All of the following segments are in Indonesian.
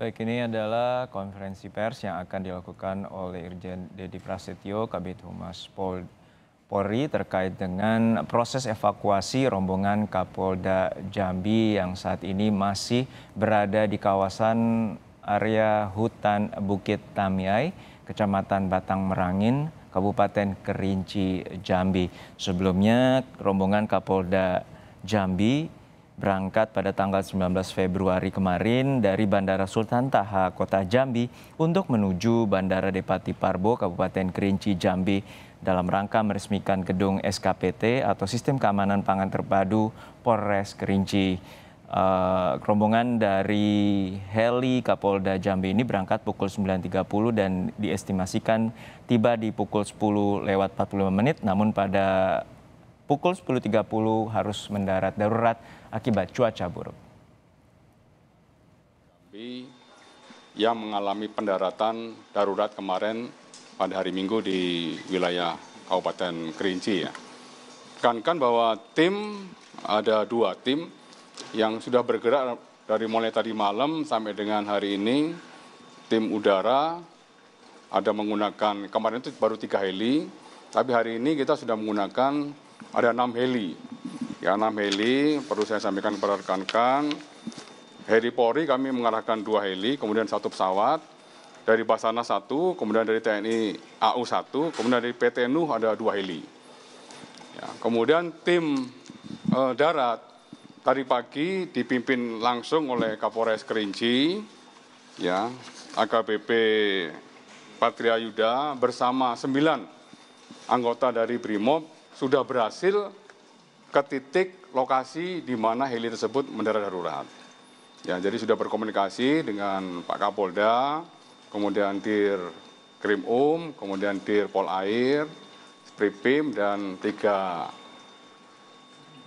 Baik, ini adalah konferensi pers yang akan dilakukan oleh Irjen Dedi Prasetyo, Kabit Humas Pol Polri terkait dengan proses evakuasi rombongan Kapolda Jambi yang saat ini masih berada di kawasan area hutan Bukit Tamiai, Kecamatan Batang Merangin, Kabupaten Kerinci, Jambi. Sebelumnya rombongan Kapolda Jambi berangkat pada tanggal 19 Februari kemarin dari Bandara Sultan Taha, Kota Jambi untuk menuju Bandara Depati Parbo, Kabupaten Kerinci, Jambi dalam rangka meresmikan gedung SKPT atau Sistem Keamanan Pangan Terpadu Polres Kerinci. Uh, eh, rombongan dari heli Kapolda Jambi ini berangkat pukul 9.30 dan diestimasikan tiba di pukul 10 lewat 45 menit. Namun pada pukul 10.30 harus mendarat darurat akibat cuaca buruk. Yang mengalami pendaratan darurat kemarin pada hari Minggu di wilayah Kabupaten Kerinci ya. kan bahwa tim ada dua tim yang sudah bergerak dari mulai tadi malam sampai dengan hari ini tim udara ada menggunakan kemarin itu baru tiga heli, tapi hari ini kita sudah menggunakan ada enam heli. Ya, enam heli perlu saya sampaikan kepada rekan-rekan. Heli Polri kami mengarahkan dua heli, kemudian satu pesawat, dari Basana satu, kemudian dari TNI AU satu, kemudian dari PT Nuh ada dua heli. Ya, kemudian tim eh, darat tadi pagi dipimpin langsung oleh Kapolres Kerinci, ya AKBP Patria Yuda bersama sembilan anggota dari BRIMOB sudah berhasil ke titik lokasi di mana heli tersebut mendarat darurat. Ya, jadi sudah berkomunikasi dengan Pak Kapolda, kemudian Dir Krim Um, kemudian Dir Polair, Spripim dan tiga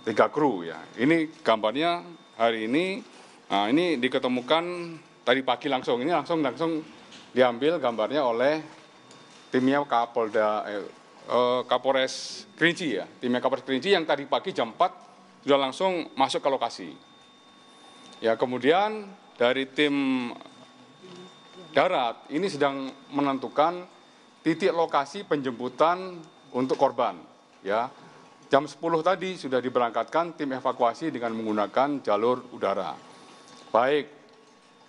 tiga kru ya. Ini gambarnya hari ini nah ini diketemukan tadi pagi langsung ini langsung langsung diambil gambarnya oleh timnya Kapolda eh, Eh, Kapolres Kerinci ya, timnya Kapolres Kerinci yang tadi pagi jam 4 sudah langsung masuk ke lokasi. Ya, kemudian dari tim darat ini sedang menentukan titik lokasi penjemputan untuk korban, ya. Jam 10 tadi sudah diberangkatkan tim evakuasi dengan menggunakan jalur udara. Baik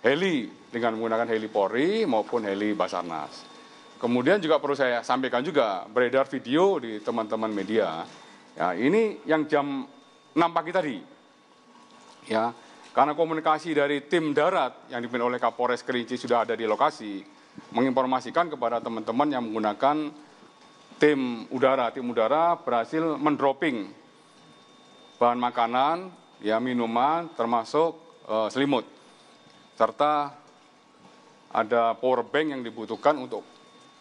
heli dengan menggunakan heli Polri maupun heli Basarnas. Kemudian juga perlu saya sampaikan juga beredar video di teman-teman media. Ya, ini yang jam 6 pagi tadi. Ya, karena komunikasi dari tim darat yang dipimpin oleh Kapolres Kerinci sudah ada di lokasi menginformasikan kepada teman-teman yang menggunakan tim udara, tim udara berhasil mendropping bahan makanan, ya minuman termasuk e, selimut serta ada power bank yang dibutuhkan untuk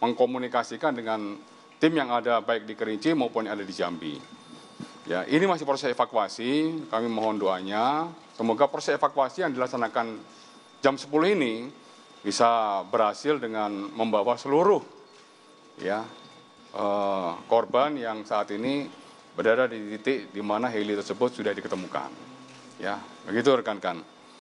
mengkomunikasikan dengan tim yang ada baik di Kerinci maupun yang ada di Jambi. Ya, ini masih proses evakuasi, kami mohon doanya. Semoga proses evakuasi yang dilaksanakan jam 10 ini bisa berhasil dengan membawa seluruh ya eh, korban yang saat ini berada di titik di mana heli tersebut sudah diketemukan. Ya, begitu rekan-rekan.